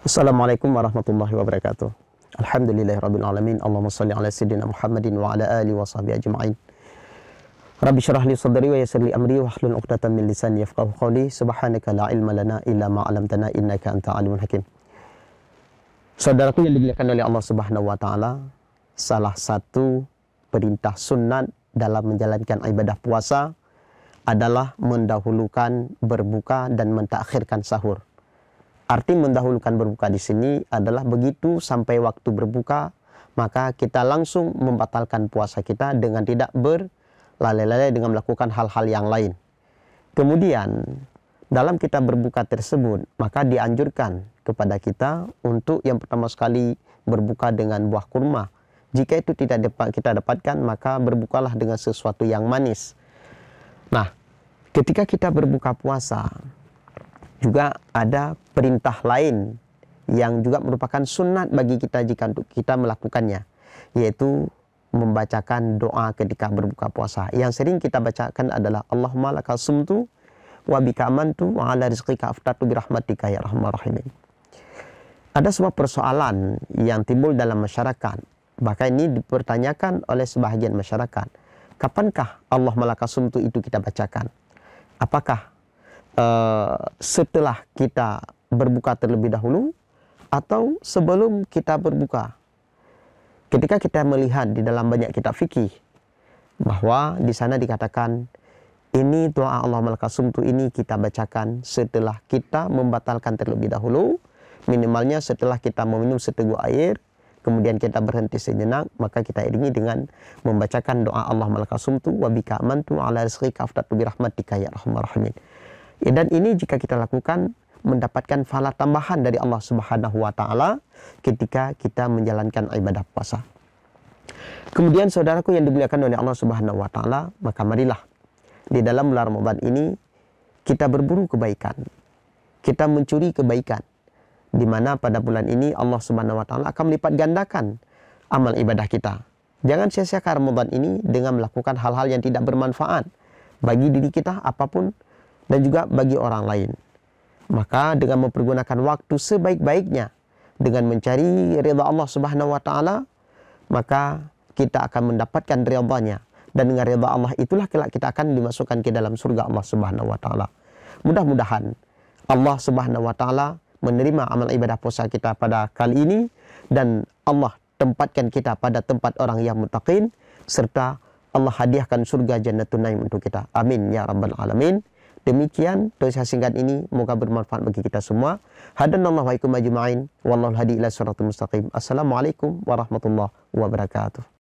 Assalamualaikum warahmatullahi wabarakatuh. Alhamdulillahirabbil alamin. Allahumma shalli ala sayyidina Muhammadin wa ala alihi wa sahbihi ajma'in. Rabbi syrah li sadri wa yassir li amri wa hlul 'uqdatam min lisani yafqahu qawli. Subhanaka la ilma lana illa ma 'allamtana innaka anta alimul hakim. Saudaraku yang dimuliakan oleh Allah Subhanahu wa taala, salah satu perintah sunat dalam menjalankan ibadah puasa adalah mendahulukan berbuka dan mentakhirkan sahur. Arti mendahulukan berbuka di sini adalah begitu sampai waktu berbuka, maka kita langsung membatalkan puasa kita dengan tidak berlalai-lalai dengan melakukan hal-hal yang lain. Kemudian, dalam kita berbuka tersebut, maka dianjurkan kepada kita untuk yang pertama sekali berbuka dengan buah kurma. Jika itu tidak kita dapatkan, maka berbukalah dengan sesuatu yang manis. Nah, ketika kita berbuka puasa, juga ada perintah lain yang juga merupakan sunat bagi kita jika untuk kita melakukannya yaitu membacakan doa ketika berbuka puasa yang sering kita bacakan adalah Allahumma lakal sumtu wa bika amantu wa ala rizqika aftatu birahmatika ya rahmar rahimin ada sebuah persoalan yang timbul dalam masyarakat bahkan ini dipertanyakan oleh sebahagian masyarakat kapankah Allah sumtu itu kita bacakan apakah Eh, setelah kita berbuka terlebih dahulu atau sebelum kita berbuka. Ketika kita melihat di dalam banyak kitab fikih bahwa di sana dikatakan ini doa Allah malakasum tu ini kita bacakan setelah kita membatalkan terlebih dahulu minimalnya setelah kita meminum seteguk air kemudian kita berhenti sejenak maka kita iringi dengan membacakan doa Allah malakasum tu wabika amantu ala rizqika aftatu birahmatika ya rahman rahimin Ya, dan ini jika kita lakukan mendapatkan pahala tambahan dari Allah Subhanahu wa taala ketika kita menjalankan ibadah puasa. Kemudian saudaraku yang dimuliakan oleh Allah Subhanahu wa taala, maka marilah di dalam bulan Ramadan ini kita berburu kebaikan. Kita mencuri kebaikan. Di mana pada bulan ini Allah Subhanahu wa taala akan melipat gandakan amal ibadah kita. Jangan sia-siakan Ramadan ini dengan melakukan hal-hal yang tidak bermanfaat bagi diri kita apapun dan juga bagi orang lain. Maka dengan mempergunakan waktu sebaik-baiknya dengan mencari ridha Allah Subhanahu wa taala, maka kita akan mendapatkan ridhanya dan dengan ridha Allah itulah kelak kita akan dimasukkan ke dalam surga Allah Subhanahu wa taala. Mudah-mudahan Allah Subhanahu wa taala menerima amal ibadah puasa kita pada kali ini dan Allah tempatkan kita pada tempat orang yang mutakin serta Allah hadiahkan surga jannatul naim untuk kita. Amin ya rabbal alamin. Demikian tulisan singkat ini moga bermanfaat bagi kita semua. Hadanallahu wa ikum ajma'in. Wallahul hadi ila suratul mustaqim. Assalamualaikum warahmatullahi wabarakatuh.